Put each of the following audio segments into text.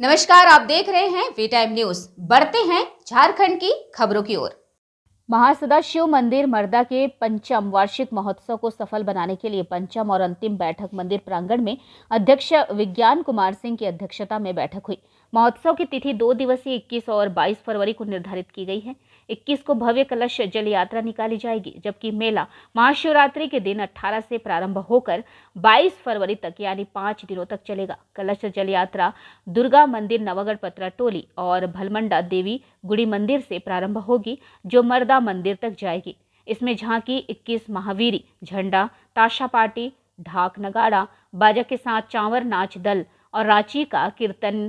नमस्कार आप देख रहे हैं वी टाइम न्यूज बढ़ते हैं झारखंड की खबरों की ओर महासदाशिव मंदिर मर्दा के पंचम वार्षिक महोत्सव को सफल बनाने के लिए पंचम और अंतिम बैठक मंदिर प्रांगण में अध्यक्ष विज्ञान कुमार सिंह की अध्यक्षता में बैठक हुई महोत्सव की तिथि दो दिवसीय 21 और 22 फरवरी को निर्धारित की गई है 21 को भव्य कलश जल यात्रा निकाली जाएगी जबकि मेला महाशिवरात्रि के दिन 18 से प्रारंभ होकर 22 फरवरी तक यानी पाँच दिनों तक चलेगा कलश जल यात्रा दुर्गा मंदिर नवागढ़ पत्रा टोली और भलमंडा देवी गुड़ी मंदिर से प्रारंभ होगी जो मर्दा दुर्गा मंदिर तक जाएगी इसमें झांकी 21 महावीरी झंडा ताशा पार्टी ढाक नगाड़ा बाजा के साथ चावर नाच दल और रांची का कीर्तन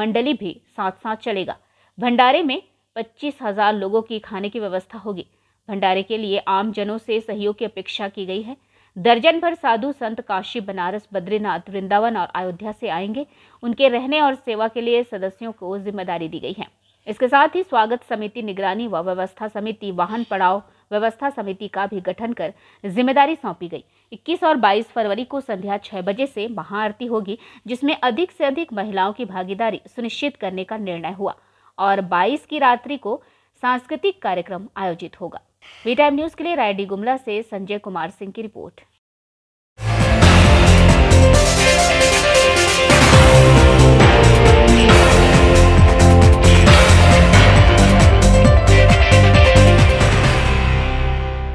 मंडली भी साथ साथ चलेगा भंडारे में पच्चीस हजार लोगों की खाने की व्यवस्था होगी भंडारे के लिए आम जनों से सहयोग की अपेक्षा की गई है दर्जन भर साधु संत काशी बनारस बद्रीनाथ वृंदावन और अयोध्या से आएंगे उनके रहने और सेवा के लिए सदस्यों को जिम्मेदारी दी गई है इसके साथ ही स्वागत समिति निगरानी व व्यवस्था समिति वाहन पड़ाव व्यवस्था समिति का भी गठन कर जिम्मेदारी सौंपी गई 21 और 22 फरवरी को संध्या 6 बजे से महाआरती होगी जिसमें अधिक से अधिक महिलाओं की भागीदारी सुनिश्चित करने का निर्णय हुआ और 22 की रात्रि को सांस्कृतिक कार्यक्रम आयोजित होगा वी टाइम न्यूज के लिए रायडी गुमला से संजय कुमार सिंह की रिपोर्ट